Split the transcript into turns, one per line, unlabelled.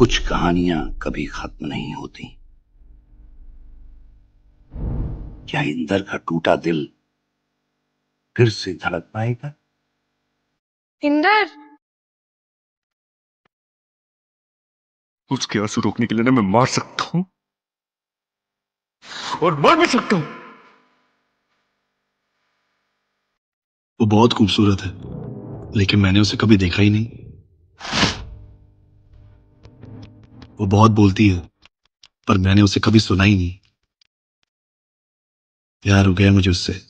कुछ कहानियां कभी खत्म नहीं होती क्या इंदर का टूटा दिल
फिर से धड़क पाएगा
इंदर
उसके आंसू रोकने के लिए ना मैं मार सकता हूं
और मार भी सकता हूं
वो बहुत खूबसूरत है लेकिन मैंने उसे कभी देखा ही नहीं
वो बहुत बोलती है पर मैंने उसे कभी सुना ही नहीं प्यार हो गया मुझे उससे